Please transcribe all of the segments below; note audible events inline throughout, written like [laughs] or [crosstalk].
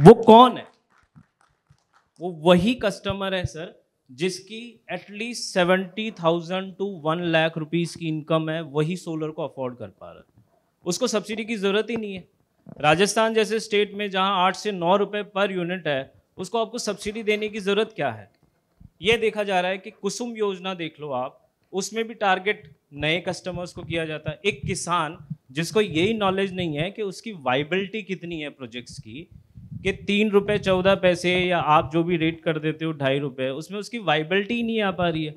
वो कौन है वो वही कस्टमर है सर जिसकी at least seventy thousand two one lakh rupees की इनकम है वही सोलर को अफोर्ड कर पा रहा है उसको सब्सिडी की ज़रूरत ही नहीं है राजस्थान जैसे स्टेट में जहां आठ से नौ रुपए पर यूनिट है उसको आपको सब्सिडी देने की ज़रूरत क्या है ये देखा जा रहा है कि कुसुम योजना देख लो आप उसमें भी टारगेट नए कस्टमर्स को किया जाता है एक किसान जिसको यही नॉलेज नहीं है कि उसकी वाइबिलिटी कितनी है प्रोजेक्ट्स की कि तीन रुपये चौदह पैसे या आप जो भी रेट कर देते हो ढाई रुपये उसमें उसकी वाइबलिटी नहीं आ पा रही है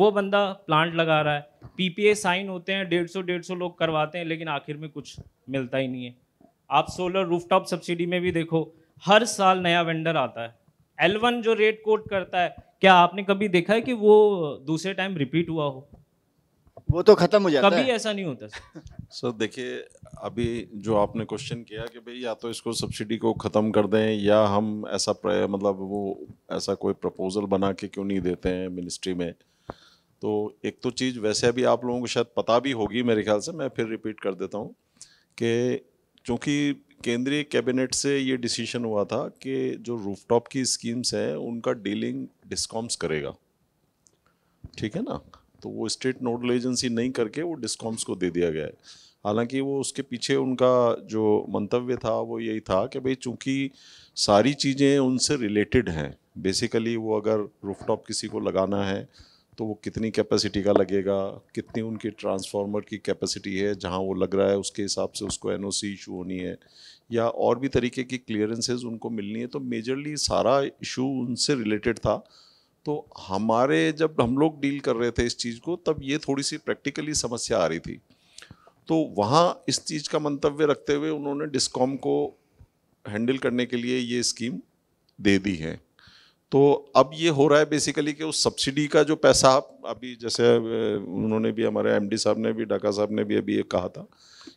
वो बंदा प्लांट लगा रहा है पीपीए साइन होते हैं डेढ़ सौ डेढ़ सौ लोग करवाते हैं लेकिन आखिर में कुछ मिलता ही नहीं है आप सोलर रूफटॉप सब्सिडी में भी देखो हर साल नया वेंडर आता है एल जो रेट कोट करता है क्या आपने कभी देखा है कि वो दूसरे टाइम रिपीट हुआ हो वो तो खत्म हो जाता कभी है कभी ऐसा नहीं होता [laughs] सर देखिए अभी जो आपने क्वेश्चन किया कि भाई या तो इसको सब्सिडी को ख़त्म कर दें या हम ऐसा मतलब वो ऐसा कोई प्रपोज़ल बना के क्यों नहीं देते हैं मिनिस्ट्री में तो एक तो चीज़ वैसे अभी आप लोगों को शायद पता भी होगी मेरे ख्याल से मैं फिर रिपीट कर देता हूँ कि चूँकि केंद्रीय कैबिनेट से ये डिसीशन हुआ था कि जो रूफटॉप की स्कीम्स हैं उनका डीलिंग डिस्कॉम्स करेगा ठीक है ना तो वो स्टेट नोडल एजेंसी नहीं करके वो डिस्कॉम्स को दे दिया गया है हालांकि वो उसके पीछे उनका जो मंतव्य था वो यही था कि भाई चूँकि सारी चीज़ें उनसे रिलेटेड हैं बेसिकली वो अगर रूफटॉप किसी को लगाना है तो वो कितनी कैपेसिटी का लगेगा कितनी उनकी ट्रांसफार्मर की कैपेसिटी है जहाँ वो लग रहा है उसके हिसाब से उसको एन इशू होनी है या और भी तरीके की क्लियरेंसेज उनको मिलनी है तो मेजरली सारा इशू उनसे रिलेटेड था तो हमारे जब हम लोग डील कर रहे थे इस चीज़ को तब ये थोड़ी सी प्रैक्टिकली समस्या आ रही थी तो वहाँ इस चीज़ का मंतव्य रखते हुए उन्होंने डिस्कॉम को हैंडल करने के लिए ये स्कीम दे दी है तो अब ये हो रहा है बेसिकली कि उस सब्सिडी का जो पैसा अभी जैसे उन्होंने भी हमारे एमडी साहब ने भी डाका साहब ने भी अभी ये कहा था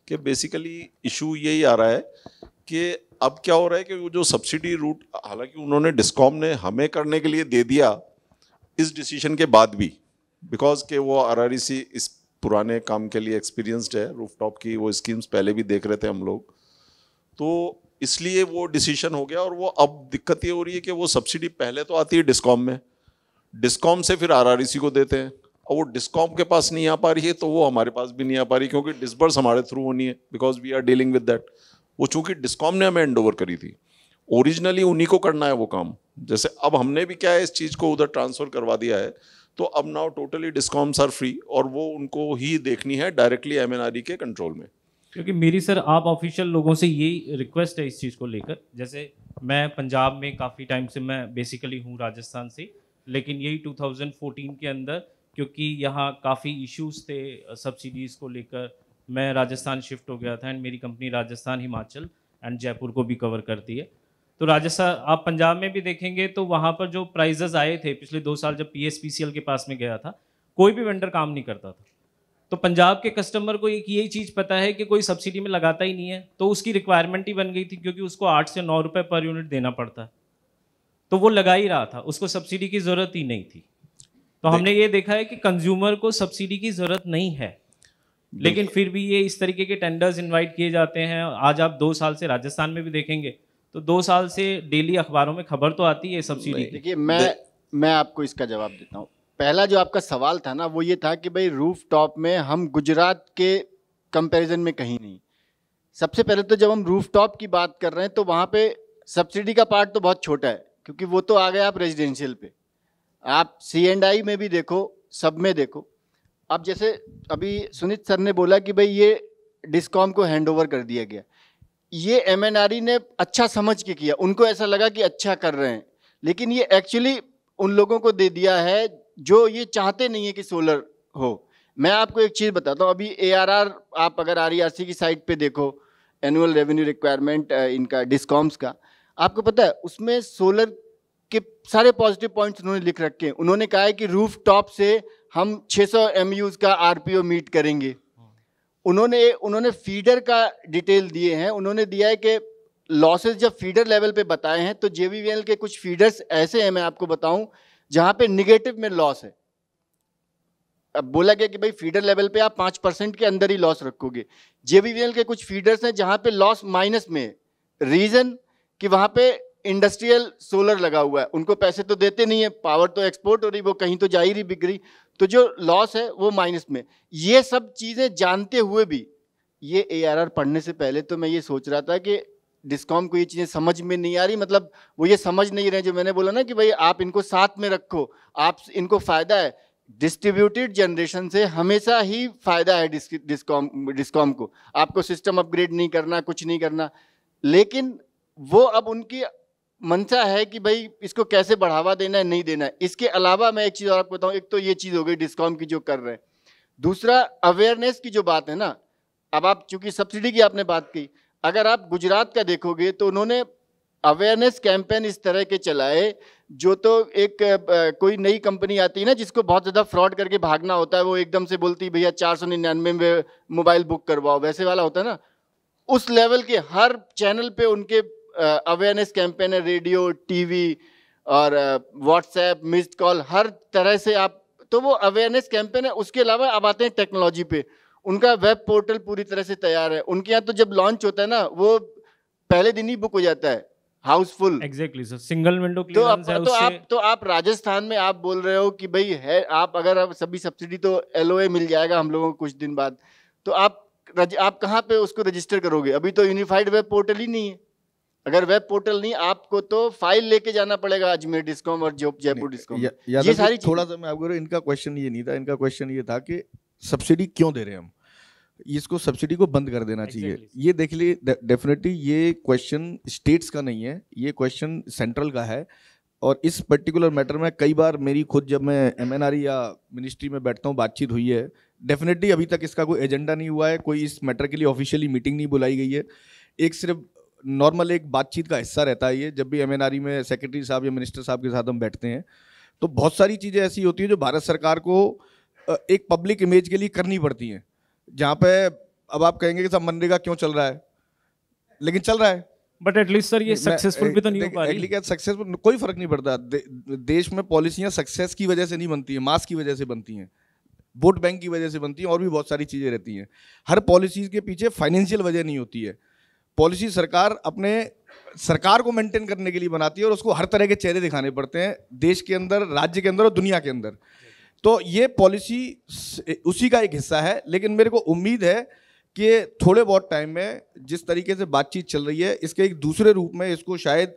कि बेसिकली इशू यही आ रहा है कि अब क्या हो रहा है कि वो जो सब्सिडी रूट हालांकि उन्होंने डिस्कॉम ने हमें करने के लिए दे दिया इस डिसीजन के बाद भी बिकॉज के वो आर e इस पुराने काम के लिए एक्सपीरियंस्ड है रूफटॉप की वो स्कीम्स पहले भी देख रहे थे हम लोग तो इसलिए वो डिसीजन हो गया और वो अब दिक्कत ये हो रही है कि वो सब्सिडी पहले तो आती है डिस्कॉम में डिस्कॉम से फिर आर को देते हैं और वो डिस्कॉम के पास नहीं आ पा रही है तो वो हमारे पास भी नहीं आ पा रही क्योंकि डिस्बर्स हमारे थ्रू होनी है because we are dealing with that वो चूंकि डिस्कॉम ने हमें एंड करी थी ओरिजिनली उन्हीं को करना है वो काम जैसे अब हमने भी क्या है इस चीज़ को उधर ट्रांसफ़र करवा दिया है तो अब now totally discoms are free और वो उनको ही देखनी है डायरेक्टली एम e के कंट्रोल में क्योंकि मेरी सर आप ऑफिशियल लोगों से यही रिक्वेस्ट है इस चीज़ को लेकर जैसे मैं पंजाब में काफ़ी टाइम से मैं बेसिकली हूँ राजस्थान से लेकिन यही 2014 के अंदर क्योंकि यहाँ काफ़ी इश्यूज थे सब्सिडीज़ को लेकर मैं राजस्थान शिफ्ट हो गया था एंड मेरी कंपनी राजस्थान हिमाचल एंड जयपुर को भी कवर करती है तो राजस्थान आप पंजाब में भी देखेंगे तो वहाँ पर जो प्राइजेस आए थे पिछले दो साल जब पी के पास में गया था कोई भी वेंडर काम नहीं करता था तो पंजाब के कस्टमर को एक यही चीज़ पता है कि कोई सब्सिडी में लगाता ही नहीं है तो उसकी रिक्वायरमेंट ही बन गई थी क्योंकि उसको आठ से नौ रुपये पर यूनिट देना पड़ता है तो वो लगा ही रहा था उसको सब्सिडी की ज़रूरत ही नहीं थी तो हमने ये देखा है कि कंज्यूमर को सब्सिडी की ज़रूरत नहीं है लेकिन फिर भी ये इस तरीके के टेंडर्स इन्वाइट किए जाते हैं आज आप दो साल से राजस्थान में भी देखेंगे तो दो साल से डेली अखबारों में खबर तो आती है सब्सिडी देखिए मैं मैं आपको इसका जवाब देता हूँ पहला जो आपका सवाल था ना वो ये था कि भाई रूफ टॉप में हम गुजरात के कंपैरिजन में कहीं नहीं सबसे पहले तो जब हम रूफ टॉप की बात कर रहे हैं तो वहाँ पे सब्सिडी का पार्ट तो बहुत छोटा है क्योंकि वो तो आ गया आप रेजिडेंशियल पे आप सी एंड आई में भी देखो सब में देखो अब जैसे अभी सुनीत सर ने बोला कि भाई ये डिस्कॉम को हैंड ओवर कर दिया गया ये एम ने अच्छा समझ के किया उनको ऐसा लगा कि अच्छा कर रहे हैं लेकिन ये एक्चुअली उन लोगों को दे दिया है जो ये चाहते नहीं है कि सोलर हो मैं आपको एक चीज़ बताता हूँ अभी ए आप अगर आर e की साइट पर देखो एनुअल रेवेन्यू रिक्वायरमेंट इनका डिस्कॉम्स का आपको पता है उसमें सोलर के सारे पॉजिटिव पॉइंट्स उन्होंने लिख रखे हैं उन्होंने कहा है कि रूफ टॉप से हम 600 सौ का आर मीट करेंगे उन्होंने उन्होंने फीडर का डिटेल दिए हैं उन्होंने दिया है कि लॉसेस जब फीडर लेवल पे बताए हैं तो जे के कुछ फीडर्स ऐसे हैं मैं आपको बताऊं जहां पे निगेटिव में लॉस है अब बोला गया कि भाई फीडर लेवल पे आप पांच परसेंट के अंदर ही लॉस रखोगे जे के कुछ फीडर्स हैं जहां पे लॉस माइनस में है रीज़न कि वहां पे इंडस्ट्रियल सोलर लगा हुआ है उनको पैसे तो देते नहीं है पावर तो एक्सपोर्ट हो रही वो कहीं तो जा ही रही बिक रही तो जो लॉस है वो माइनस में ये सब चीज़ें जानते हुए भी ये ए पढ़ने से पहले तो मैं ये सोच रहा था कि डिस्कॉम को ये चीज़ें समझ में नहीं आ रही मतलब वो ये समझ नहीं रहे जो मैंने बोला ना कि भाई आप इनको साथ में रखो आप इनको फ़ायदा है डिस्ट्रीब्यूटेड जनरेशन से हमेशा ही फ़ायदा है डिस्कॉम डिस्कॉम को आपको सिस्टम अपग्रेड नहीं करना कुछ नहीं करना लेकिन वो अब उनकी मंशा है कि भाई इसको कैसे बढ़ावा देना है नहीं देना है इसके अलावा मैं एक चीज़ और आपको बताऊँ एक तो ये चीज़ हो गई डिस्कॉम की जो कर रहे हैं दूसरा अवेयरनेस की जो बात है ना अब आप चूंकि सब्सिडी की आपने बात की अगर आप गुजरात का देखोगे तो उन्होंने अवेयरनेस कैंपेन इस तरह के चलाए जो तो एक आ, कोई नई कंपनी आती है ना जिसको बहुत ज़्यादा फ्रॉड करके भागना होता है वो एकदम से बोलती भैया चार सौ निन्यानवे में मोबाइल बुक करवाओ वैसे वाला होता है ना उस लेवल के हर चैनल पे उनके अवेयरनेस uh, कैंपेन है रेडियो टीवी और व्हाट्सएप मिस्ड कॉल हर तरह से आप तो वो अवेयरनेस कैंपेन है उसके अलावा आप आते हैं टेक्नोलॉजी पे उनका वेब पोर्टल पूरी तरह से तैयार है उनके यहाँ तो जब लॉन्च होता है ना वो पहले दिन ही बुक हो जाता है housefull exactly sir single window तो आप तो, उससे... आप तो आप राजस्थान में आप बोल रहे हो कि भाई है आप अगर आप सभी सब्सिडी तो एल मिल जाएगा हम लोगों को कुछ दिन बाद तो आप आप कहाँ पे उसको रजिस्टर करोगे अभी तो यूनिफाइड वेब पोर्टल ही नहीं है अगर वेब पोर्टल नहीं आपको तो फाइल लेके जाना पड़ेगा अजमेर डिस्कॉम और जयपुर डिस्कॉम या, ये तो सारी थोड़ा सा मैं आपको इनका क्वेश्चन ये नहीं था इनका क्वेश्चन ये था कि सब्सिडी क्यों दे रहे हैं हम इसको सब्सिडी को बंद कर देना exactly. चाहिए ये देख लिए डेफिनेटली ये क्वेश्चन स्टेट्स का नहीं है ये क्वेश्चन सेंट्रल का है और इस पर्टिकुलर मैटर में कई बार मेरी खुद जब मैं एम e या मिनिस्ट्री में बैठता हूँ बातचीत हुई है डेफिनेटली अभी तक इसका कोई एजेंडा नहीं हुआ है कोई इस मैटर के लिए ऑफिशियली मीटिंग नहीं बुलाई गई है एक सिर्फ नॉर्मल एक बातचीत का हिस्सा रहता है ये जब भी एम e में सेक्रेटरी साहब या मिनिस्टर साहब के साथ हम बैठते हैं तो बहुत सारी चीज़ें ऐसी होती हैं जो भारत सरकार को एक पब्लिक इमेज के लिए करनी पड़ती हैं जहाँ पे अब आप कहेंगे कि सब मनरेगा क्यों चल रहा है लेकिन चल रहा है बट एटलीस्ट सर ये सक्सेसफुल भी तो नहीं हो पा रही सक्सेसफुल कोई फर्क नहीं पड़ता दे, देश में पॉलिसियाँ सक्सेस की वजह से नहीं बनती हैं मास की वजह से बनती हैं वोट बैंक की वजह से बनती हैं और भी बहुत सारी चीज़ें रहती हैं हर पॉलिसीज़ के पीछे फाइनेंशियल वजह नहीं होती है पॉलिसी सरकार अपने सरकार को मेंटेन करने के लिए बनाती है और उसको हर तरह के चेहरे दिखाने पड़ते हैं देश के अंदर राज्य के अंदर और दुनिया के अंदर तो ये पॉलिसी उसी का एक हिस्सा है लेकिन मेरे को उम्मीद है कि थोड़े बहुत टाइम में जिस तरीके से बातचीत चल रही है इसके एक दूसरे रूप में इसको शायद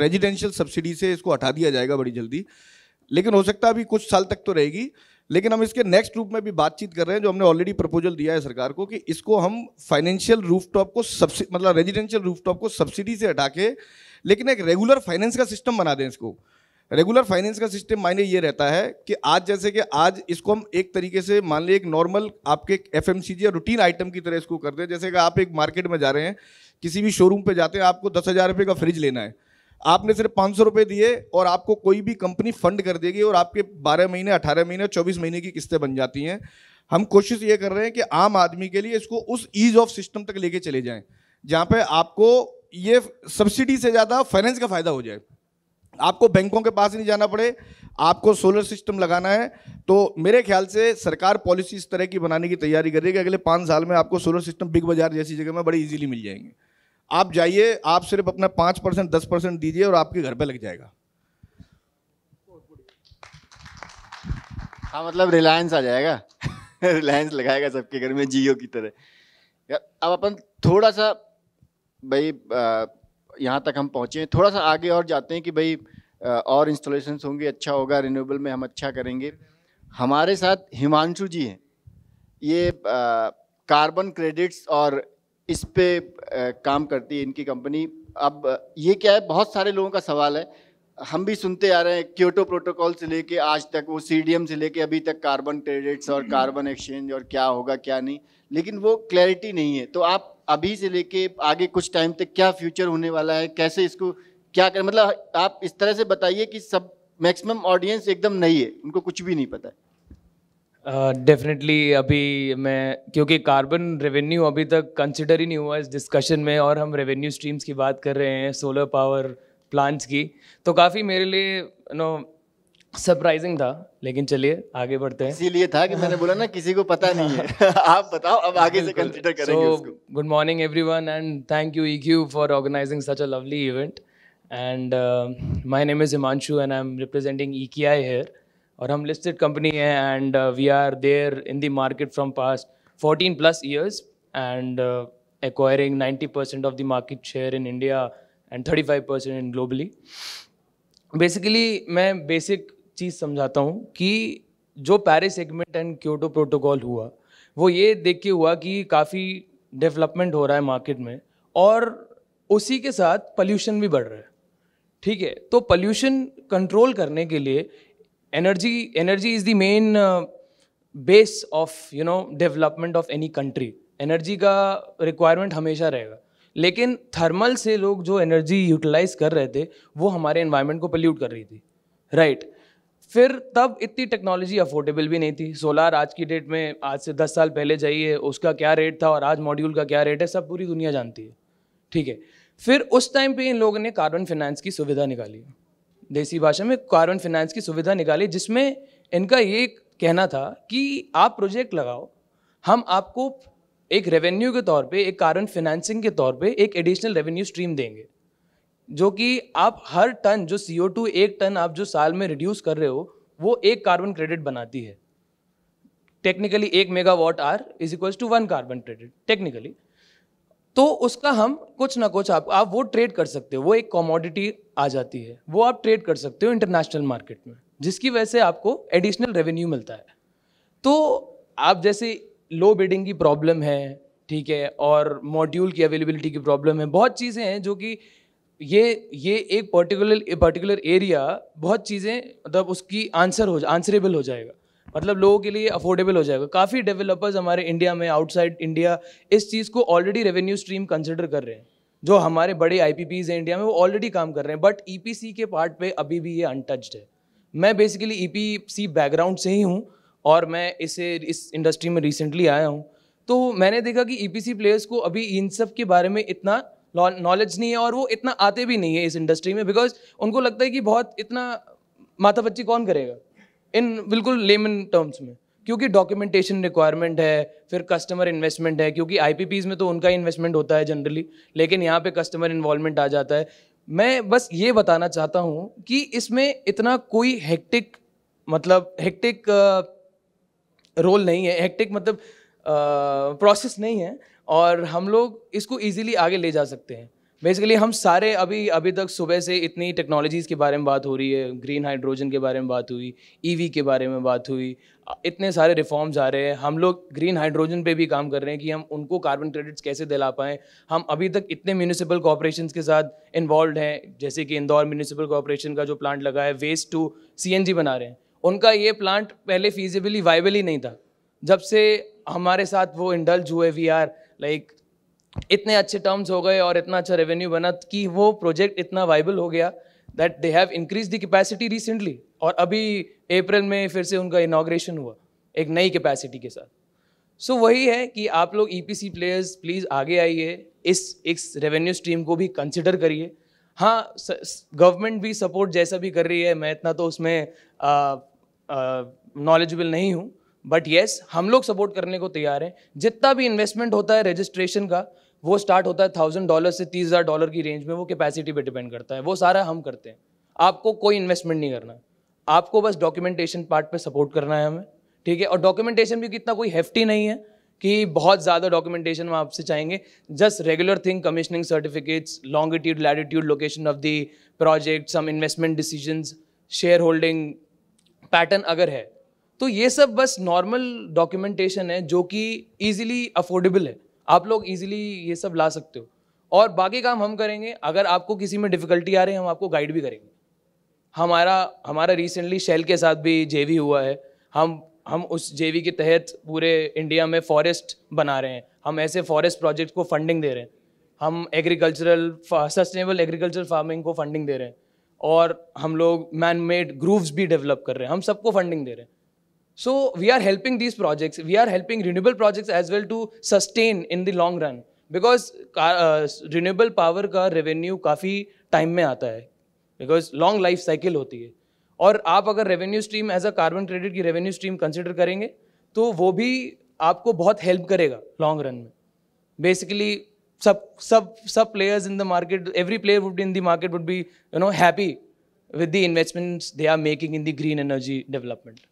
रेजिडेंशियल सब्सिडी से इसको हटा दिया जाएगा बड़ी जल्दी लेकिन हो सकता है अभी कुछ साल तक तो रहेगी लेकिन हम इसके नेक्स्ट रूप में भी बातचीत कर रहे हैं जो हमने ऑलरेडी प्रपोजल दिया है सरकार को कि इसको हम फाइनेंशियल रूफटॉप को सब्सिडी मतलब रेजिडेंशियल रूफटॉप को सब्सिडी से हटा के लेकिन एक रेगुलर फाइनेंस का सिस्टम बना दें इसको रेगुलर फाइनेंस का सिस्टम मायने ये रहता है कि आज जैसे कि आज इसको हम एक तरीके से मान लें एक नॉर्मल आपके एफ एम सी जी या रूटीन आइटम की तरह इसको कर दें जैसे कि आप एक मार्केट में जा रहे हैं किसी भी शोरूम पे जाते हैं आपको दस हज़ार रुपये का फ्रिज लेना है आपने सिर्फ पाँच सौ रुपये दिए और आपको कोई भी कंपनी फंड कर देगी और आपके बारह महीने अठारह महीने चौबीस महीने की किस्तें बन जाती हैं हम कोशिश ये कर रहे हैं कि आम आदमी के लिए इसको उस ईज ऑफ सिस्टम तक लेके चले जाएं जहाँ पे आपको ये सब्सिडी से ज़्यादा फाइनेंस का फ़ायदा हो जाए आपको बैंकों के पास नहीं जाना पड़े आपको सोलर सिस्टम लगाना है तो मेरे ख्याल से सरकार पॉलिसी इस तरह की बनाने की तैयारी कर रही है कि अगले पाँच साल में आपको सोलर सिस्टम बिग बाजार जैसी जगह में बड़े इजीली मिल जाएंगे आप जाइए आप सिर्फ अपना पाँच परसेंट दस परसेंट दीजिए और आपके घर पे लग जाएगा हाँ मतलब रिलायंस आ जाएगा [laughs] रिलायंस लगाएगा सबके घर में जियो की तरह अब अपन थोड़ा सा भाई यहाँ तक हम पहुँचे थोड़ा सा आगे और जाते हैं कि भाई और इंस्टॉलेशन होंगे अच्छा होगा रिन्यूएबल में हम अच्छा करेंगे हमारे साथ हिमांशु जी हैं ये आ, कार्बन क्रेडिट्स और इस पर काम करती है इनकी कंपनी अब ये क्या है बहुत सारे लोगों का सवाल है हम भी सुनते आ रहे हैं क्योटो प्रोटोकॉल से लेके आज तक वो सी से लेके अभी तक कार्बन क्रेडिट्स और कार्बन एक्सचेंज और क्या होगा क्या नहीं लेकिन वो क्लैरिटी नहीं है तो आप अभी से लेके आगे कुछ टाइम तक क्या फ्यूचर होने वाला है कैसे इसको क्या कर मतलब आप इस तरह से बताइए कि सब मैक्सिमम ऑडियंस एकदम नहीं है उनको कुछ भी नहीं पता है डेफिनेटली uh, अभी मैं क्योंकि कार्बन रेवेन्यू अभी तक कंसिडर ही नहीं हुआ इस डिस्कशन में और हम रेवेन्यू स्ट्रीम्स की बात कर रहे हैं सोलर पावर प्लांट्स की तो काफ़ी मेरे लिए यू नो सरप्राइजिंग था लेकिन चलिए आगे बढ़ते हैं इसीलिए था कि मैंने बोला ना किसी को पता नहीं है [laughs] आप बताओ अब आगे से कंसिडर करेंगे good morning everyone and thank you E for organizing such a lovely event and my name is Himanshu and I am representing E I here और हम लिस्टेड कंपनी है and we are there in the market from past 14 plus years and acquiring 90% of the market share in India and 35% in globally basically मैं basic चीज़ समझाता हूँ कि जो Paris segment and Kyoto protocol हुआ वो ये देख के हुआ कि काफ़ी डेवलपमेंट हो रहा है मार्केट में और उसी के साथ पल्यूशन भी बढ़ रहा है ठीक है तो पल्यूशन कंट्रोल करने के लिए energy energy is the main base of you know development of any country energy का रिक्वायरमेंट हमेशा रहेगा लेकिन थर्मल से लोग जो एनर्जी यूटिलाइज कर रहे थे वो हमारे एनवायरनमेंट को पल्यूट कर रही थी राइट right. फिर तब इतनी टेक्नोलॉजी अफोर्डेबल भी नहीं थी सोलार आज की डेट में आज से दस साल पहले जाइए उसका क्या रेट था और आज मॉड्यूल का क्या रेट है सब पूरी दुनिया जानती है ठीक है फिर उस टाइम पे इन लोगों ने कार्बन फाइनेंस की सुविधा निकाली देसी भाषा में कार्बन फाइनेंस की सुविधा निकाली जिसमें इनका ये कहना था कि आप प्रोजेक्ट लगाओ हम आपको एक रेवेन्यू के तौर पे एक कार्बन फाइनेंसिंग के तौर पे एक एडिशनल रेवेन्यू स्ट्रीम देंगे जो कि आप हर टन जो सी ओ टू एक टन आप जो साल में रिड्यूस कर रहे हो वो एक कार्बन क्रेडिट बनाती है टेक्निकली एक megawatt hour is equals to one carbon credit technically तो उसका हम कुछ ना कुछ आप आप वो ट्रेड कर सकते हो वो एक कॉमोडिटी आ जाती है वो आप ट्रेड कर सकते हो इंटरनेशनल मार्केट में जिसकी वजह से आपको एडिशनल रेवेन्यू मिलता है तो आप जैसे लो बिडिंग की प्रॉब्लम है ठीक है और मॉड्यूल की अवेलेबिलिटी की प्रॉब्लम है बहुत चीज़ें हैं जो कि ये ये एक पर्टिकुलर पर्टिकुलर एरिया बहुत चीज़ें मतलब उसकी आंसर हो आंसरेबल हो जाएगा मतलब लोगों के लिए अफोर्डेबल हो जाएगा काफ़ी डेवलपर्स हमारे इंडिया में आउटसाइड इंडिया इस चीज़ को ऑलरेडी रेवेन्यू स्ट्रीम कंसिडर कर रहे हैं जो हमारे बड़े आई पी पीज हैं इंडिया में वो ऑलरेडी काम कर रहे हैं बट ई पी सी के पार्ट पर अभी भी ये अनटच्ड है मैं basically E P C background से ही हूँ और मैं इसे इस इंडस्ट्री में रिसेंटली आया हूँ तो मैंने देखा कि ई पी सी प्लेयर्स को अभी इन सब के बारे में इतना नॉलेज नहीं है और वो इतना आते भी नहीं है इस इंडस्ट्री में बिकॉज उनको लगता है कि बहुत इतना माथा बच्ची कौन करेगा इन बिल्कुल लेमन टर्म्स में क्योंकि डॉक्यूमेंटेशन रिक्वायरमेंट है फिर कस्टमर इन्वेस्टमेंट है क्योंकि आई में तो उनका इन्वेस्टमेंट होता है जनरली लेकिन यहाँ पे कस्टमर इन्वॉल्वमेंट आ जाता है मैं बस ये बताना चाहता हूँ कि इसमें इतना कोई हेक्टिक मतलब हेक्टिक रोल नहीं है हेक्टिक मतलब प्रोसेस नहीं है और हम लोग इसको इजीली आगे ले जा सकते हैं बेसिकली हम सारे अभी अभी तक सुबह से इतनी टेक्नोलॉजीज़ के बारे में बात हो रही है ग्रीन हाइड्रोजन के बारे में बात हुई ईवी e के बारे में बात हुई इतने सारे रिफॉर्म्स आ रहे हैं हम लोग ग्रीन हाइड्रोजन पे भी काम कर रहे हैं कि हम उनको कार्बन क्रेडिट्स कैसे दिला पाएँ हम अभी तक इतने म्यूनिसिपल कॉरपोरेशन के साथ इन्वॉल्व हैं जैसे कि इंदौर म्यूनिसिपल कॉरपोरेशन का जो प्लांट लगा है वेस्ट टू सी बना रहे हैं उनका ये प्लांट पहले फीजिबली वाइबल ही नहीं था जब से हमारे साथ वो इंडल्ज हुए वी आर लाइक इतने अच्छे टर्म्स हो गए और इतना अच्छा रेवेन्यू बना कि वो प्रोजेक्ट इतना वाइबल हो गया that they have increase the capacity recently और अभी अप्रैल में फिर से उनका इनाग्रेशन हुआ एक नई कैपेसिटी के साथ सो so, वही है कि आप लोग ई प्लेयर्स प्लीज़ आगे आइए इस इस रेवेन्यू स्ट्रीम को भी कंसिडर करिए हाँ गवर्नमेंट भी सपोर्ट जैसा भी कर रही है मैं इतना तो उसमें नॉलेजबल नहीं हूँ बट येस yes, हम लोग सपोर्ट करने को तैयार हैं जितना भी इन्वेस्टमेंट होता है रजिस्ट्रेशन का वो स्टार्ट होता है थाउजेंड डॉलर से तीस हज़ार डॉलर की रेंज में वो कैपेसिटी पे डिपेंड करता है वो सारा हम करते हैं आपको कोई इन्वेस्टमेंट नहीं करना आपको बस डॉक्यूमेंटेशन पार्ट पे सपोर्ट करना है हमें ठीक है और डॉक्यूमेंटेशन भी कितना कोई हेफ्टी नहीं है कि बहुत ज़्यादा डॉक्यूमेंटेशन हम आपसे चाहेंगे just regular thing commissioning certificates longitude latitude location of the project some investment decision shareholding pattern अगर है तो ये सब बस नॉर्मल डॉक्यूमेंटेशन है जो कि ईजिली अफोर्डेबल है आप लोग ईजिली ये सब ला सकते हो और बाकी काम हम करेंगे अगर आपको किसी में डिफ़िकल्टी आ रही है हम आपको गाइड भी करेंगे हमारा हमारा रिसेंटली शेल के साथ भी जे हुआ है हम हम उस जे के तहत पूरे इंडिया में फॉरेस्ट बना रहे हैं हम ऐसे फॉरेस्ट प्रोजेक्ट को फंडिंग दे रहे हैं हम एग्रीकल्चरल सस्टेनेबल एग्रीकल्चर फार्मिंग को फंडिंग दे रहे हैं और हम लोग मैन मेड ग्रूव्स भी डेवलप कर रहे हैं हम सबको फंडिंग दे रहे हैं so we are helping these projects we are helping renewable projects as well to sustain in the long run because renewable power का रेवेन्यू काफ़ी टाइम में आता है बिकॉज लॉन्ग लाइफ साइकिल होती है और आप अगर revenue stream as a carbon credit की रेवेन्यू स्ट्रीम कंसिडर करेंगे तो वो भी आपको बहुत हेल्प करेगा लॉन्ग रन में बेसिकली सब सब सब players in the market every player would in the market would be you know happy with the investments they are making in the green energy development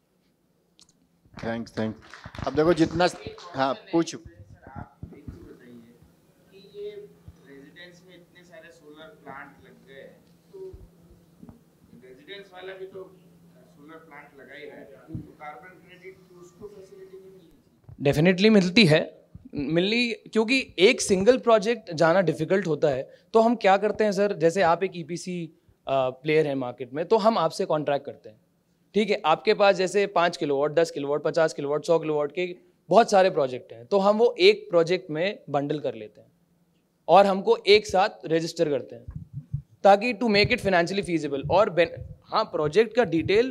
thanks thanks अब देखो जितना हाँ पूछ definitely मिलती है मिलनी क्योंकि एक सिंगल प्रोजेक्ट जाना डिफिकल्ट होता है तो हम क्या करते हैं सर जैसे आप एक ईपीसी e प्लेयर हैं मार्केट में तो हम आपसे कॉन्ट्रैक्ट करते हैं ठीक है आपके पास जैसे पाँच किलो वॉट दस किलो वॉट पचास किलो वॉट सौ किलो वॉट के बहुत सारे प्रोजेक्ट हैं तो हम वो एक प्रोजेक्ट में बंडल कर लेते हैं और हमको एक साथ रजिस्टर करते हैं ताकि to make it financially feasible और हाँ प्रोजेक्ट का डिटेल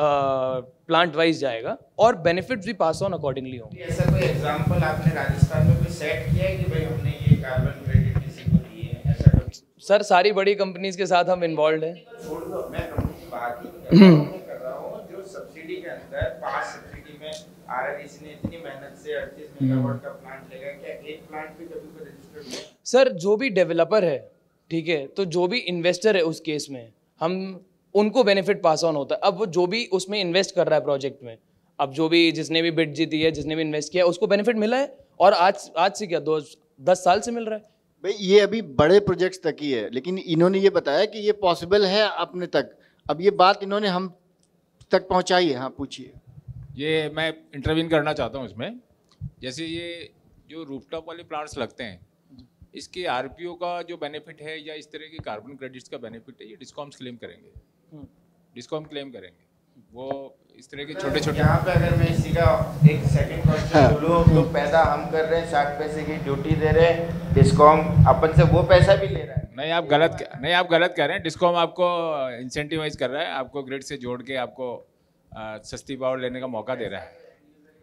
प्लांट वाइज जाएगा और बेनिफिट्स भी पास ऑन अकॉर्डिंगली होंगे ऐसा कोई एग्जांपल आपने राजस्थान में कोई सेट किया है कि भाई हमने ये कार्बन क्रेडिट किसी को दिए हैं ऐसा सर सारी बड़ी कंपनीज के साथ हम इन्वॉल्व हैं सर जो भी डेवलपर है ठीक है तो जो भी इन्वेस्टर है उस केस में हम उनको बेनिफिट पास ऑन होता है अब वो जो भी उसमें इन्वेस्ट कर रहा है प्रोजेक्ट में अब जो भी जिसने भी बिड जीती है जिसने भी इन्वेस्ट किया उसको बेनिफिट मिला है और आज आज से क्या दो दस साल से मिल रहा है भाई ये अभी बड़े प्रोजेक्ट्स तक ही है लेकिन इन्होंने ये बताया कि ये पॉसिबल है अपने तक अब ये बात इन्होंने हम तक पहुंचाई है हाँ पूछिए ये मैं इंटरव्यून करना चाहता हूँ इसमें जैसे ये जो रूफटॉप वाले प्लांट्स लगते हैं इसके आर का जो बेनिफिट है या इस तरह के कार्बन क्रेडिट्स का बेनिफिट है ये डिस्कॉम्स क्लेम करेंगे डिस्कॉम हम्म। क्लेम करेंगे वो इस तरह के तो छोटे छोटे यहाँ पे अगर मैं इसी का एक सेकंड क्वेश्चन तो पैदा हम कर रहे हैं साठ पैसे की ड्यूटी दे रहे हैं डिस्कॉम अपन से वो पैसा भी ले रहा है नहीं आप गलत कर, नहीं आप गलत कह रहे हैं डिस्कॉम आपको इंसेंटिवाइज कर रहा है आपको ग्रिड से जोड़ के आपको आ, सस्ती पावर लेने का मौका दे रहा है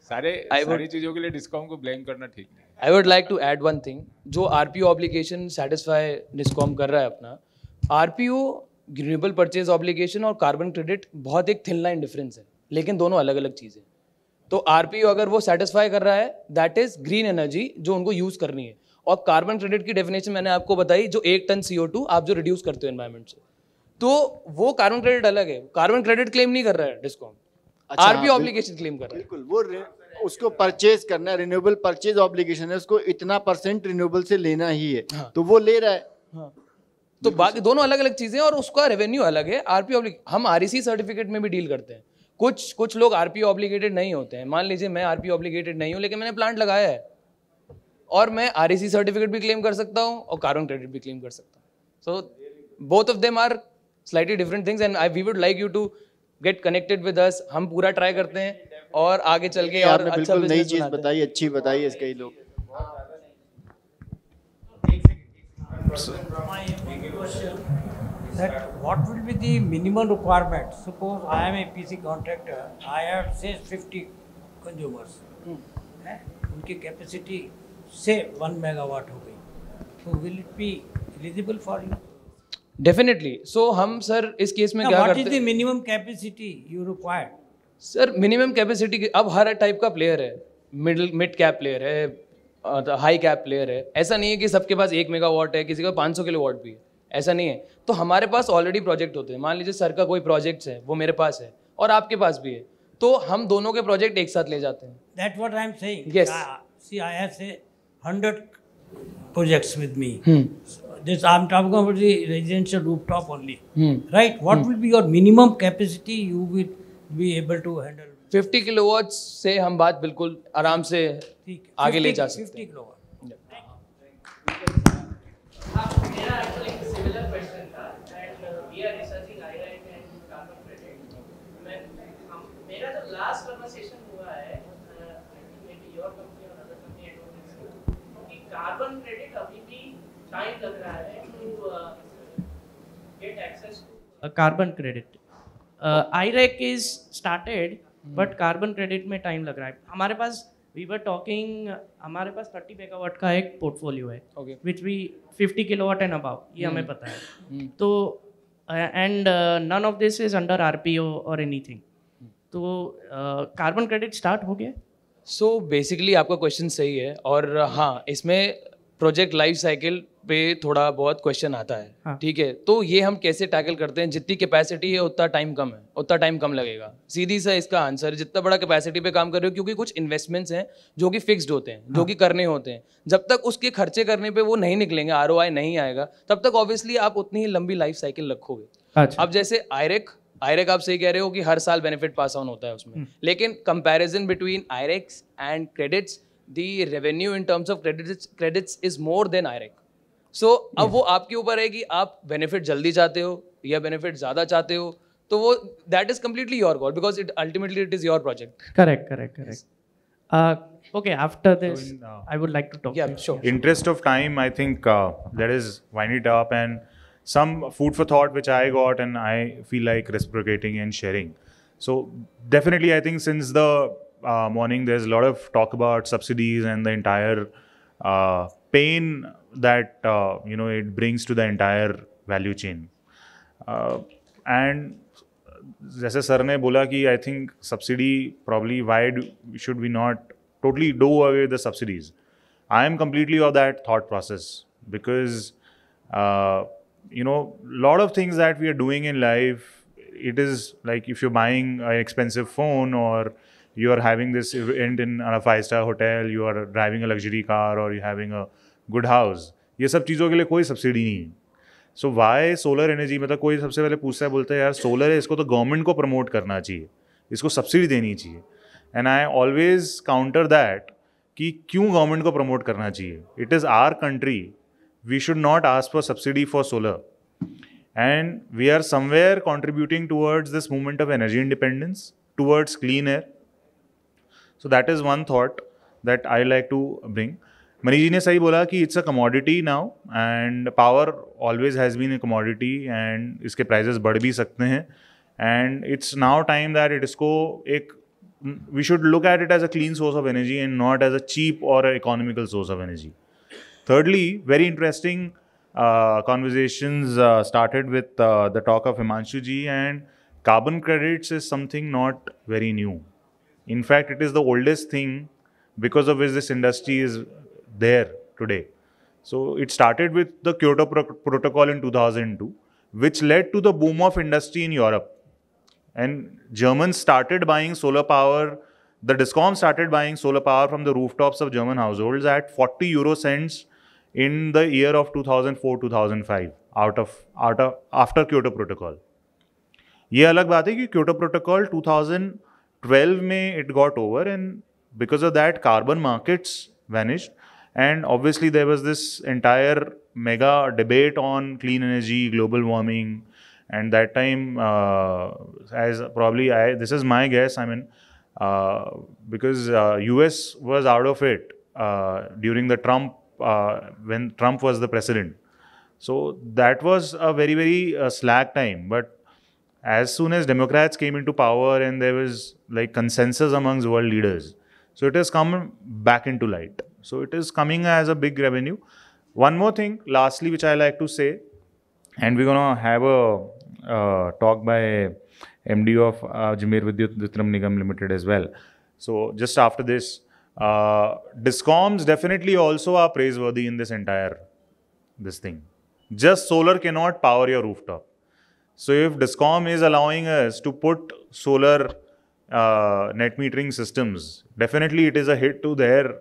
सारे would, सारी चीजों के लिए डिस्कॉम को ब्लेम करना ठीक नहीं I would like to add one thing जो R P O obligation satisfy discom कर रहा है अपना R P O renewable purchase obligation और कार्बन क्रेडिट बहुत एक थिन लाइन डिफरेंस है लेकिन दोनों अलग अलग चीज़ है तो आर पी ओ अगर वो सेटिस्फाई कर रहा है दैट इज ग्रीन एनर्जी जो उनको यूज़ करनी है और कार्बन क्रेडिट की डेफिनेशन मैंने आपको बताई जो एक टन सी ओ टू आप जो रिड्यूस करते हो एन्वायरमेंट से तो वो कार्बन क्रेडिट अलग है कार्बन क्रेडिट क्लेम नहीं कर रहा है डिस्कॉम अच्छा, आरबी ऑब्लिगेशन क्लेम कर बिल्कुल वो उसको परचेज करना है रिन्यूएबल परचेज ऑब्लिगेशन है उसको इतना परसेंट रिन्यूएबल से लेना ही है हाँ। तो वो ले रहा है हाँ। तो बाकी दोनों अलग अलग चीजें और उसका रेवेन्यू अलग है आरपी हम आरईसी सर्टिफिकेट e में भी डील करते हैं कुछ कुछ लोग आरपी ऑब्लिगेटेड नहीं होते हैं मान लीजिए मैं आरपी ऑब्लिगेटेड नहीं हूँ लेकिन मैंने प्लांट लगाया है और मैं आर सर्टिफिकेट e भी क्लेम कर सकता हूँ और कार्बन क्रेडिट भी क्लेम कर सकता हूँ so both of them are slightly different things and I we would like you to get connected with us हम पूरा ट्राई करते हैं और आगे चल के और अच्छा नई चीज बताई अच्छी बताई कई लोग that what will be the minimum requirement suppose i am a pc contractor i have say 50 consumers hmm. उनकी कैपेसिटी से वन मेगावाट हो गई So will it be eligible for you? Definitely so so, हम sir इस case में क्या करते हैं minimum capacity you required sir minimum capacity अब हर टाइप का प्लेयर है मिडिल मिड कैप प्लेयर है हाई कैप प्लेयर है ऐसा नहीं है कि सबके पास एक मेगा वॉट है किसी का पाँच सौ किलो वॉट भी है ऐसा नहीं है तो हमारे पास ऑलरेडी प्रोजेक्ट होते हैं मान लीजिए सर का कोई प्रोजेक्ट है वो मेरे पास है और आपके पास भी है तो हम दोनों के प्रोजेक्ट एक साथ ले जाते हैं that what I am saying yes see I have say 100 projects with me this I'm talking about the residential rooftop only, hmm. right? What hmm. will be your minimum capacity you will be able to handle? 50 kilowatt से हम बात बिल्कुल आराम से आगे ले जा सकते 50 किलोवाट। मेरा टाइम लग रहा है to uh, get access to uh, carbon credit. Uh, IREC is started, hmm. but में टाइम लग रहा है हमारे पास वी वर टॉकिंग हमारे पास 30 मेगावाट का एक पोर्टफोलियो है which we 50 kilowatt and about ये hmm. हमें पता है hmm. तो and none of this is under R P O और एनी थिंग तो कार्बन क्रेडिट स्टार्ट हो गया सो so बेसिकली आपका क्वेश्चन सही है और हाँ इसमें प्रोजेक्ट लाइफ साइकिल पे थोड़ा बहुत क्वेश्चन आता है हाँ। ठीक हाँ. है तो ये हम कैसे टैकल करते हैं जितनी कैपेसिटी है उतना टाइम कम है उतना टाइम कम लगेगा सीधी सा इसका आंसर जितना बड़ा कैपेसिटी पे काम कर रहे हो क्योंकि कुछ इन्वेस्टमेंट्स हैं जो कि फिक्स्ड होते हैं हाँ. जो कि करने होते हैं जब तक उसके खर्चे करने पर वो नहीं निकलेंगे आर नहीं आएगा तब तक ऑब्वियसली आप उतनी ही लंबी लाइफ साइकिल रखोगे अच्छा। अब जैसे आयरेक आयरेक आप सही कह रहे हो कि हर साल बेनिफिट पास ऑन होता है उसमें हम्म। लेकिन comparison between IRECs and credits the revenue in terms of credits credits is more than IREC so अब वो आपके ऊपर है कि आप बेनिफिट जल्दी चाहते हो या बेनिफिट ज्यादा चाहते हो तो वो that is completely your goal because it ultimately it is your project correct correct correct okay after this I would like to talk interest of time I think that is winded up and some food for thought which I got and I feel like reciprocating and sharing so definitely I think since the morning there is lot of talk about subsidies and the entire pain that uh, you know it brings to the entire value chain. Uh, and as sir ने बोला कि I think subsidy probably why should we not totally do away with the subsidies I am completely of that thought you know lot of things that we are doing in life it is like if you're buying an expensive phone or you are having this event in a five star hotel you are driving a luxury car or you're having a good house ये सब चीज़ों के लिए कोई subsidy नहीं है सो Y solar energy मतलब कोई सबसे पहले पूछता है बोलता है यार सोलर है इसको तो गवर्नमेंट को प्रमोट करना चाहिए इसको सब्सिडी देनी चाहिए and I always counter that कि क्यों गवर्नमेंट को प्रमोट करना चाहिए it is our country we should not ask for subsidy for solar and we are somewhere contributing towards this movement of energy independence towards clean air so that is one thought that I like to bring. Manish ji ने सही बोला कि it's a commodity now and power always has been a commodity and इसके prices बढ़ भी सकते हैं and it's now time that it इसको एक we should look at it as a clean source of energy and not as a cheap और a economical source of energy thirdly very interesting conversation started with the talk of Himanshu ji and carbon credits is something not very new in fact it is the oldest thing because of which this industry is there today. So it started with the Kyoto Pro- Protocol in 2002, which led to the boom of industry in Europe. And Germans started buying solar power. The DISCOM started buying solar power from the rooftops of German households at 40 euro cents in the year of 2004-2005 out of out of after Kyoto Protocol. ये अलग बात है कि Kyoto protocol 2012 में it got over and because of that carbon markets vanished and obviously, there was this entire mega debate on clean energy, global warming. And that time, uh, as probably I, this is my guess, I mean, uh, because uh, US was out of it uh, during the Trump, uh, when Trump was the president. So that was a very, very uh, slack time. But as soon as Democrats came into power and there was like consensus amongst world leaders, so it has come back into light. So it is coming as a big revenue. One more thing, lastly, which I like to say, and we're gonna have a uh, talk by MD of uh, Jimir Vidyut Ditram Nigam Limited as well. So just after this, uh, discoms definitely also are praiseworthy in this entire this thing. Just solar cannot power your rooftop. So if Discom is allowing us to put solar uh, net metering systems, definitely it is a hit to their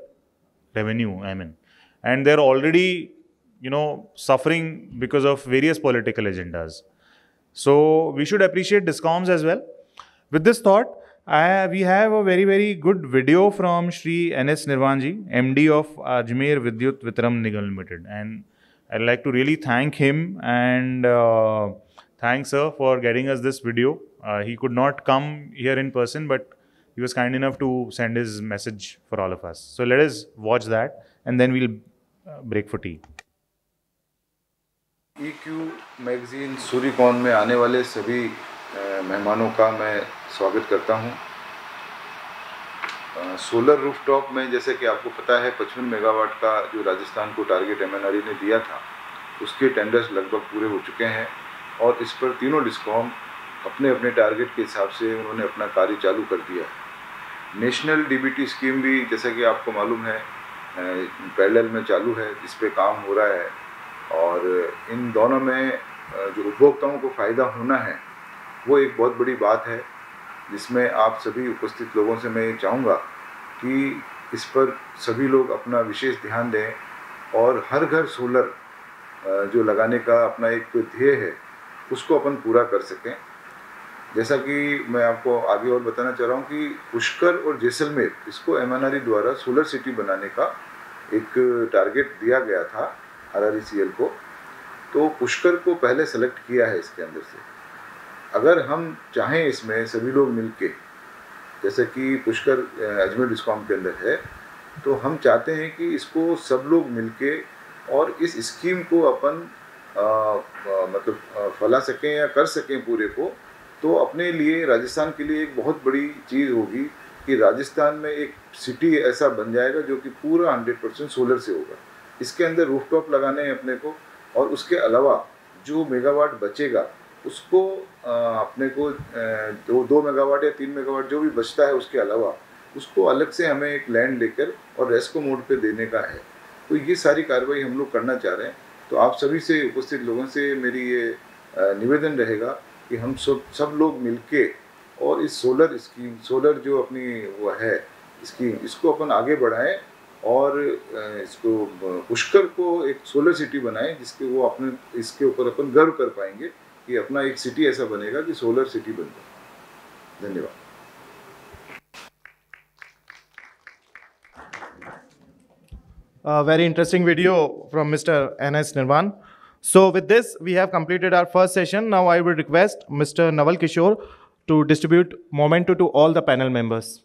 revenue, I mean. And they're already, you know, suffering because of various political agendas. So we should appreciate discoms as well. With this thought, I we have a very, very good video from Sri N.S. Nirvanji, MD of Ajmer Vidyut Vitram Nigam Limited. And I'd like to really thank him and uh, thank sir for getting us this video. Uh, he could not come here in person, but he was kind enough to send his message for all of us. So let us watch that and then we'll uh, break for tea. EQ magazine Suryakon में आने वाले सभी मेहमानों का मैं स्वागत करता हूं। सोलर रूफटॉप में जैसे कि आपको पता है पचपन मेगावाट का जो राजस्थान को टारगेट एम e ने दिया था उसके टेंडर्स लगभग पूरे हो चुके हैं और इस पर तीनों डिस्कॉम अपने अपने टारगेट के हिसाब से उन्होंने अपना कार्य चालू कर दिया है नेशनल डीबीटी स्कीम भी जैसे कि आपको मालूम है पैरेलल में चालू है जिस पे काम हो रहा है और इन दोनों में जो उपभोक्ताओं को फ़ायदा होना है वो एक बहुत बड़ी बात है जिसमें आप सभी उपस्थित लोगों से मैं ये चाहूँगा कि इस पर सभी लोग अपना विशेष ध्यान दें और हर घर सोलर जो लगाने का अपना एक ध्येय है उसको अपन पूरा कर सकें जैसा कि मैं आपको आगे और बताना चाह रहा हूँ कि पुष्कर और जैसलमेर इसको एम e द्वारा सोलर सिटी बनाने का एक टारगेट दिया गया था आर e को तो पुष्कर को पहले सेलेक्ट किया है इसके अंदर से अगर हम चाहें इसमें सभी लोग मिलके जैसे कि पुष्कर अजमेर डिस्कॉम के अंदर है तो हम चाहते हैं कि इसको सब लोग मिलके और इस स्कीम को अपन आ, आ, मतलब फैला सकें या कर सकें पूरे को तो अपने लिए राजस्थान के लिए एक बहुत बड़ी चीज़ होगी कि राजस्थान में एक सिटी ऐसा बन जाएगा जो कि पूरा हंड्रेड परसेंट सोलर से होगा इसके अंदर रूफटॉप लगाने हैं अपने को और उसके अलावा जो मेगावाट बचेगा उसको अपने को दो दो मेगावाट या तीन मेगावाट जो भी बचता है उसके अलावा उसको अलग से हमें एक लैंड लेकर और रेस्को मोड पर देने का है तो ये सारी कार्रवाई हम लोग करना चाह रहे हैं तो आप सभी से उपस्थित लोगों से मेरी ये निवेदन रहेगा कि हम सब सब लोग मिलके और इस सोलर स्कीम सोलर जो अपनी वो है स्कीम इसको अपन आगे बढ़ाएं और इसको पुष्कर को एक सोलर सिटी बनाएं जिसके वो अपने इसके ऊपर अपन गर्व कर पाएंगे कि अपना एक सिटी ऐसा बनेगा कि सोलर सिटी बन जाए धन्यवाद very interesting video from mister N S Nirvan So with this, we have completed our first session. Now I will request Mr. Naval Kishore to distribute Momento to all the panel members.